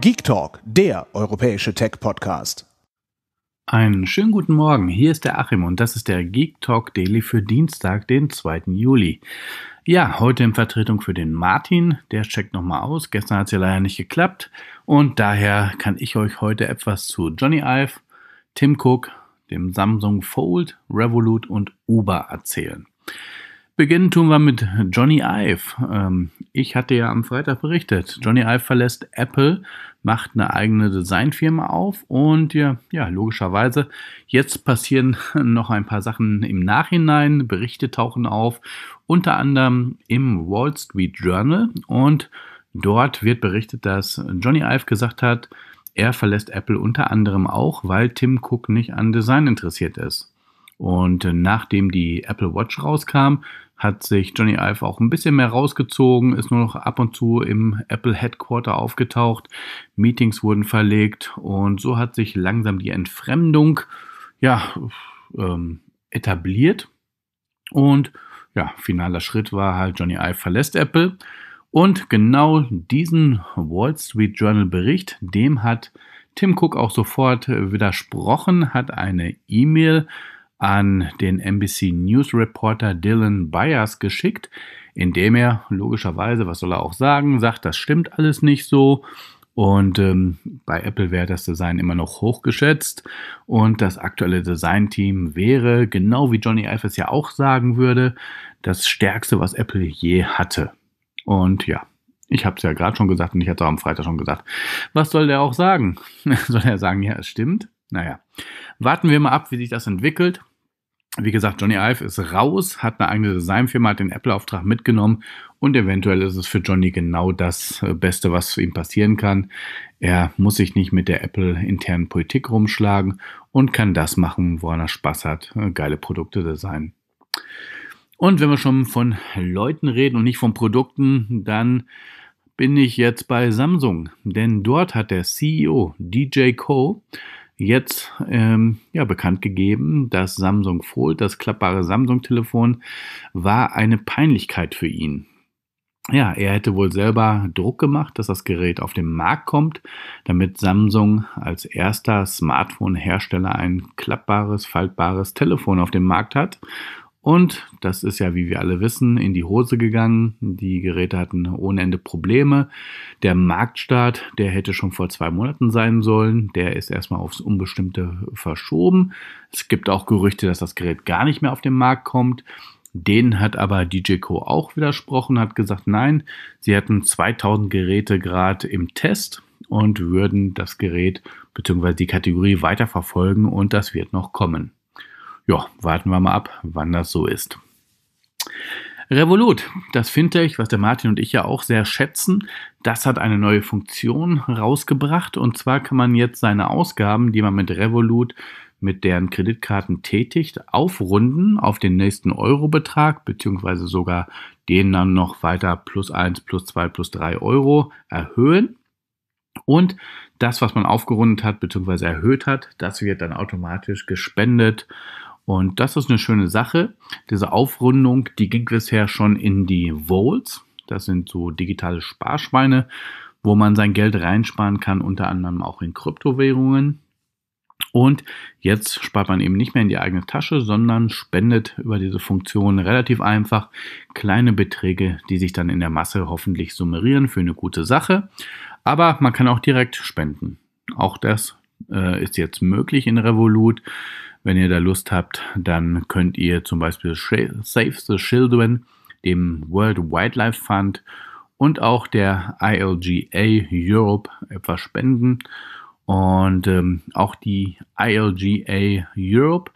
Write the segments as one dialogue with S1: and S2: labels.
S1: Geek Talk, der europäische Tech-Podcast. Einen schönen guten Morgen, hier ist der Achim und das ist der Geek Talk Daily für Dienstag, den 2. Juli. Ja, heute in Vertretung für den Martin, der checkt nochmal aus, gestern hat es ja leider nicht geklappt und daher kann ich euch heute etwas zu Johnny Ive, Tim Cook, dem Samsung Fold, Revolut und Uber erzählen. Beginnen tun wir mit Johnny Ive. Ähm, ich hatte ja am Freitag berichtet, Johnny Ive verlässt Apple, macht eine eigene Designfirma auf und ja, ja, logischerweise, jetzt passieren noch ein paar Sachen im Nachhinein, Berichte tauchen auf, unter anderem im Wall Street Journal und dort wird berichtet, dass Johnny Ive gesagt hat, er verlässt Apple unter anderem auch, weil Tim Cook nicht an Design interessiert ist. Und äh, nachdem die Apple Watch rauskam, hat sich Johnny Ive auch ein bisschen mehr rausgezogen, ist nur noch ab und zu im Apple Headquarter aufgetaucht, Meetings wurden verlegt und so hat sich langsam die Entfremdung ja ähm, etabliert. Und ja, finaler Schritt war halt, Johnny Ive verlässt Apple. Und genau diesen Wall Street Journal Bericht, dem hat Tim Cook auch sofort äh, widersprochen, hat eine E-Mail äh, an den NBC News Reporter Dylan Byers geschickt, indem er logischerweise, was soll er auch sagen, sagt, das stimmt alles nicht so. Und ähm, bei Apple wäre das Design immer noch hochgeschätzt. Und das aktuelle Designteam wäre, genau wie Johnny Ive es ja auch sagen würde, das stärkste, was Apple je hatte. Und ja, ich habe es ja gerade schon gesagt und ich hatte es auch am Freitag schon gesagt. Was soll der auch sagen? soll er sagen, ja, es stimmt? Naja, warten wir mal ab, wie sich das entwickelt. Wie gesagt, Johnny Ive ist raus, hat eine eigene Designfirma, hat den Apple-Auftrag mitgenommen und eventuell ist es für Johnny genau das äh, Beste, was ihm passieren kann. Er muss sich nicht mit der Apple-internen Politik rumschlagen und kann das machen, woran er Spaß hat, äh, geile Produkte designen. Und wenn wir schon von Leuten reden und nicht von Produkten, dann bin ich jetzt bei Samsung, denn dort hat der CEO DJ Co jetzt ähm, ja, bekannt gegeben, dass Samsung Fold, das klappbare Samsung-Telefon, war eine Peinlichkeit für ihn. Ja, er hätte wohl selber Druck gemacht, dass das Gerät auf den Markt kommt, damit Samsung als erster Smartphone-Hersteller ein klappbares, faltbares Telefon auf dem Markt hat. Und das ist ja, wie wir alle wissen, in die Hose gegangen. Die Geräte hatten ohne Ende Probleme. Der Marktstart, der hätte schon vor zwei Monaten sein sollen, der ist erstmal aufs Unbestimmte verschoben. Es gibt auch Gerüchte, dass das Gerät gar nicht mehr auf den Markt kommt. Den hat aber DJ Co. auch widersprochen, hat gesagt, nein, sie hatten 2000 Geräte gerade im Test und würden das Gerät bzw. die Kategorie weiterverfolgen und das wird noch kommen ja, warten wir mal ab, wann das so ist. Revolut, das Fintech, was der Martin und ich ja auch sehr schätzen, das hat eine neue Funktion rausgebracht. Und zwar kann man jetzt seine Ausgaben, die man mit Revolut mit deren Kreditkarten tätigt, aufrunden auf den nächsten Eurobetrag, beziehungsweise sogar den dann noch weiter plus 1, plus 2, plus 3 Euro erhöhen. Und das, was man aufgerundet hat, beziehungsweise erhöht hat, das wird dann automatisch gespendet und das ist eine schöne Sache. Diese Aufrundung, die ging bisher schon in die Volts. Das sind so digitale Sparschweine, wo man sein Geld reinsparen kann, unter anderem auch in Kryptowährungen. Und jetzt spart man eben nicht mehr in die eigene Tasche, sondern spendet über diese Funktion relativ einfach kleine Beträge, die sich dann in der Masse hoffentlich summieren für eine gute Sache. Aber man kann auch direkt spenden. Auch das äh, ist jetzt möglich in Revolut. Wenn ihr da Lust habt, dann könnt ihr zum Beispiel Save the Children, dem World Wildlife Fund und auch der ILGA Europe etwas spenden. Und ähm, auch die ILGA Europe,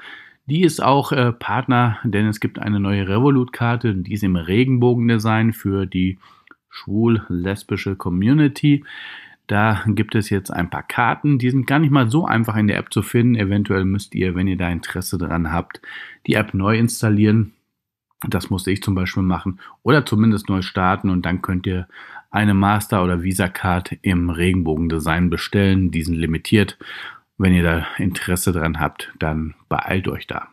S1: die ist auch äh, Partner, denn es gibt eine neue Revolut-Karte, die ist im Regenbogen-Design für die schwul-lesbische Community. Da gibt es jetzt ein paar Karten, die sind gar nicht mal so einfach in der App zu finden. Eventuell müsst ihr, wenn ihr da Interesse dran habt, die App neu installieren. Das musste ich zum Beispiel machen. Oder zumindest neu starten und dann könnt ihr eine Master- oder Visa-Card im Regenbogendesign bestellen. Die sind limitiert. Wenn ihr da Interesse dran habt, dann beeilt euch da.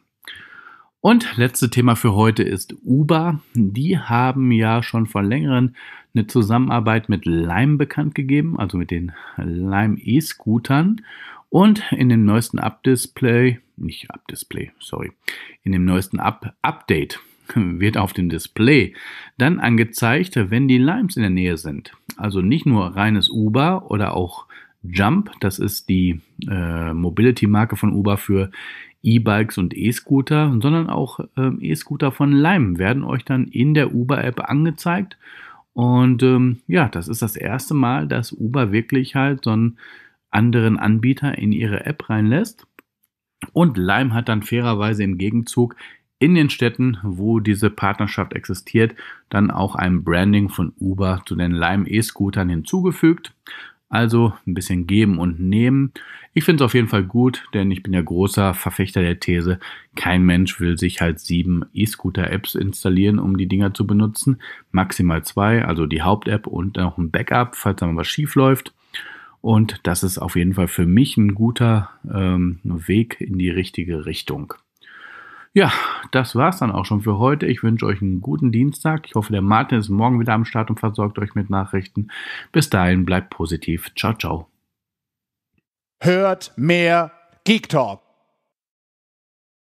S1: Und letzte Thema für heute ist Uber. Die haben ja schon vor längeren eine Zusammenarbeit mit Lime bekannt gegeben, also mit den Lime E-Scootern. Und in dem neuesten Up-Display, nicht Up-Display, sorry, in dem neuesten Up Update wird auf dem Display dann angezeigt, wenn die Limes in der Nähe sind. Also nicht nur reines Uber oder auch Jump, das ist die äh, Mobility-Marke von Uber für E-Bikes und E-Scooter, sondern auch äh, E-Scooter von Lime werden euch dann in der Uber-App angezeigt und ähm, ja, das ist das erste Mal, dass Uber wirklich halt so einen anderen Anbieter in ihre App reinlässt. Und Lime hat dann fairerweise im Gegenzug in den Städten, wo diese Partnerschaft existiert, dann auch ein Branding von Uber zu den Lime E-Scootern hinzugefügt. Also ein bisschen geben und nehmen. Ich finde es auf jeden Fall gut, denn ich bin ja großer Verfechter der These, kein Mensch will sich halt sieben E-Scooter-Apps installieren, um die Dinger zu benutzen. Maximal zwei, also die Haupt-App und dann noch ein Backup, falls da mal was schief läuft. Und das ist auf jeden Fall für mich ein guter ähm, Weg in die richtige Richtung. Ja, das war's dann auch schon für heute. Ich wünsche euch einen guten Dienstag. Ich hoffe, der Martin ist morgen wieder am Start und versorgt euch mit Nachrichten. Bis dahin bleibt positiv. Ciao, ciao. Hört mehr Geek Talk.